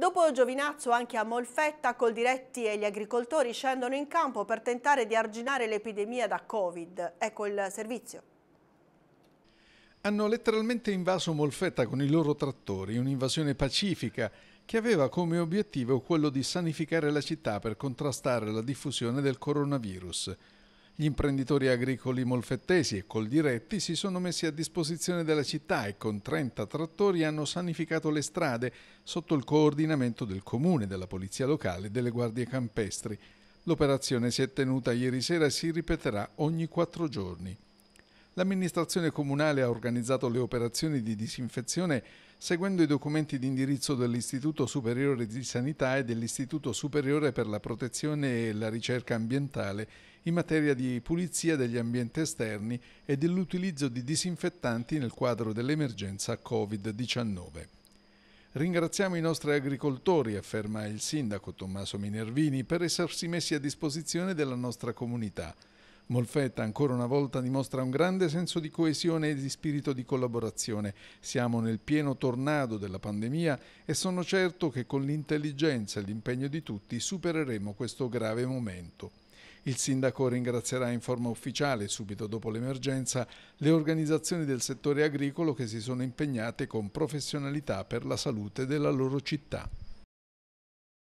Dopo Giovinazzo anche a Molfetta, col diretti e gli agricoltori scendono in campo per tentare di arginare l'epidemia da Covid. Ecco il servizio. Hanno letteralmente invaso Molfetta con i loro trattori, un'invasione pacifica che aveva come obiettivo quello di sanificare la città per contrastare la diffusione del coronavirus. Gli imprenditori agricoli molfettesi e coldiretti si sono messi a disposizione della città e con 30 trattori hanno sanificato le strade sotto il coordinamento del comune, della polizia locale e delle guardie campestri. L'operazione si è tenuta ieri sera e si ripeterà ogni quattro giorni l'amministrazione comunale ha organizzato le operazioni di disinfezione seguendo i documenti di indirizzo dell'Istituto Superiore di Sanità e dell'Istituto Superiore per la Protezione e la Ricerca Ambientale in materia di pulizia degli ambienti esterni e dell'utilizzo di disinfettanti nel quadro dell'emergenza Covid-19. Ringraziamo i nostri agricoltori, afferma il sindaco Tommaso Minervini, per essersi messi a disposizione della nostra comunità Molfetta ancora una volta dimostra un grande senso di coesione e di spirito di collaborazione. Siamo nel pieno tornado della pandemia e sono certo che con l'intelligenza e l'impegno di tutti supereremo questo grave momento. Il sindaco ringrazierà in forma ufficiale, subito dopo l'emergenza, le organizzazioni del settore agricolo che si sono impegnate con professionalità per la salute della loro città.